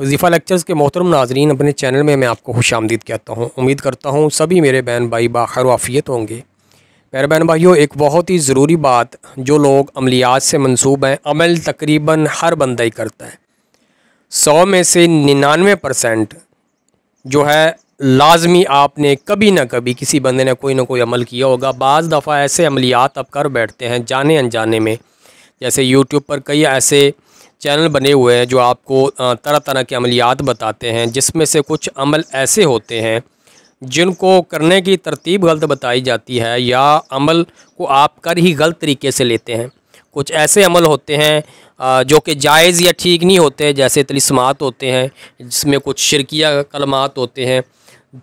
वजीफ़ा लेक्चर्स के मोहतरम नाजरीन अपने चैनल में मैं आपको खुश आमदीद कहता हूँ उम्मीद करता हूँ सभी मेरे बहन भाई बाखर वाफियत होंगे मेरे बहन भाइयों एक बहुत ही ज़रूरी बात जो लोग अमलियात से मनसूब हैं अमल तकरीबन हर बंदा ही करता है सौ में से निन्यानवे परसेंट जो है लाजमी आपने कभी ना कभी किसी बंदे ने कोई ना कोई अमल किया होगा बज़ दफ़ा ऐसे अमलियात आप कर बैठते हैं जाने अनजाने में जैसे यूट्यूब पर कई ऐसे चैनल बने हुए हैं जो आपको तरह तरह के अमलियात बताते हैं जिसमें से कुछ अमल ऐसे होते हैं जिनको करने की तरतीब गलत बताई जाती है या अमल को आप कर ही गलत तरीके से लेते हैं कुछ ऐसे अमल होते हैं जो कि जायज़ या ठीक नहीं होते जैसे तलिसमात होते हैं जिसमें कुछ शिरकिया कलमात होते हैं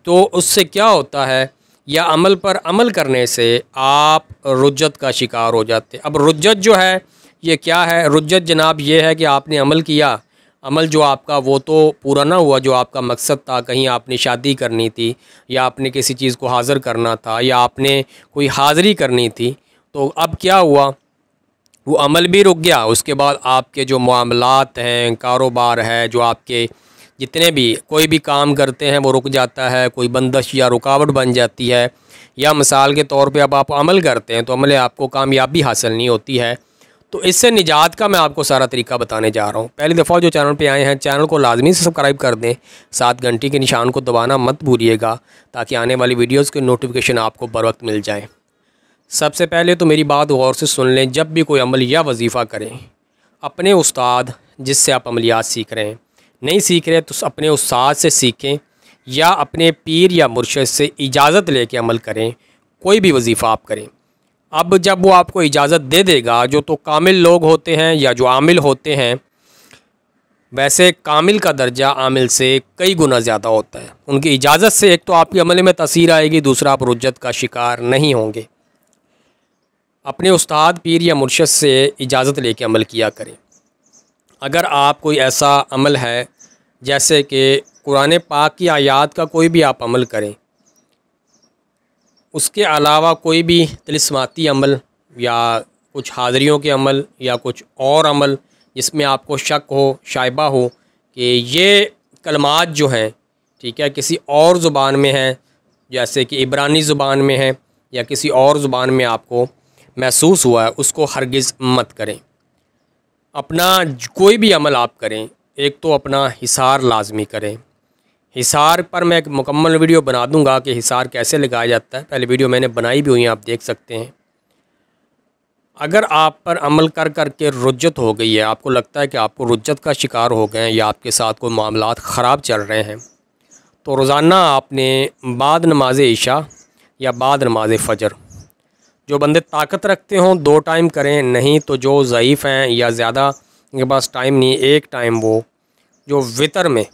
तो उससे क्या होता है या अमल पर अमल करने से आप रुजत का शिकार हो जाते अब रुजत जो है ये क्या है रुजत जनाब ये है कि आपने अमल किया अमल जो आपका वो तो पूरा ना हुआ जो आपका मकसद था कहीं आपने शादी करनी थी या आपने किसी चीज़ को हाज़िर करना था या आपने कोई हाज़िरी करनी थी तो अब क्या हुआ वो अमल भी रुक गया उसके बाद आपके जो मामलात हैं कारोबार है जो आपके जितने भी कोई भी काम करते हैं वो रुक जाता है कोई बंदश या रुकावट बन जाती है या मिसाल के तौर पे अब आप अमल करते हैं तो अमल आपको कामयाबी हासिल नहीं होती है तो इससे निजात का मैं आपको सारा तरीका बताने जा रहा हूँ पहली दफ़ा जो चैनल पे आए हैं चैनल को लाजमी से सब्सक्राइब कर दें सात घंटे के निशान को दबाना मत भूलिएगा ताकि आने वाली वीडियोज़ के नोटिफिकेशन आपको बर वक्त मिल जाए सबसे पहले तो मेरी बात गौर से सुन लें जब भी कोई अमल या वजीफ़ा करें अपने उस्ताद जिससे आप अमलियात सीख रहे हैं नहीं सीख रहे तो अपने उस्ताद से सीखें या अपने पीर या मुर्शद से इजाज़त लेके अमल करें कोई भी वजीफ़ा आप करें अब जब वो आपको इजाज़त दे देगा जो तो कामिल लोग होते हैं या जो आमिल होते हैं वैसे कामिल का दर्जा आमिल से कई गुना ज़्यादा होता है उनकी इजाज़त से एक तो आपके अमल में तस्वीर आएगी दूसरा आप रुजत का शिकार नहीं होंगे अपने उस्ताद पीर या मुर्शद से इजाज़त लेके अमल किया करें अगर आप कोई ऐसा अमल है जैसे कि कुरान पाक की आयात का कोई भी आप अमल करें उसके अलावा कोई भी तलिस्माती अमल या कुछ हाज़रीों के अमल या कुछ और अमल जिसमें आपको शक हो शाइबा हो कि ये कलमात जो हैं ठीक है किसी और ज़ुबान में हैं जैसे कि इबरानी ज़ुबान में है या किसी और ज़ुबान में आपको महसूस हुआ है उसको हरगिज़ मत करें अपना कोई भी अमल आप करें एक तो अपना हिसार लाजमी करें हिसार पर मैं एक मुकम्मल वीडियो बना दूंगा कि हिसार कैसे लगाया जाता है पहले वीडियो मैंने बनाई भी हुई है आप देख सकते हैं अगर आप पर अमल कर कर के रुजत हो गई है आपको लगता है कि आपको रुजत का शिकार हो गए हैं या आपके साथ कोई मामला ख़राब चल रहे हैं तो रोज़ाना आपने बाद नमाज ईशा या बाद नमाज फ़जर जो बंदे ताकत रखते हों दो टाइम करें नहीं तो जो ज़यीफ़ हैं या ज़्यादा उनके पास टाइम नहीं एक टाइम वो जो वितर में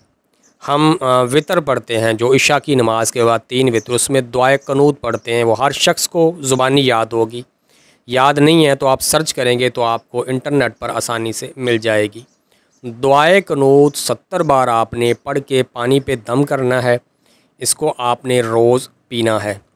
हम वितर पढ़ते हैं जो ईशा की नमाज के बाद तीन वितर उसमें दुआ कनूत पढ़ते हैं वो हर शख्स को ज़ुबानी याद होगी याद नहीं है तो आप सर्च करेंगे तो आपको इंटरनेट पर आसानी से मिल जाएगी दुआए कनूत सत्तर बार आपने पढ़ के पानी पे दम करना है इसको आपने रोज़ पीना है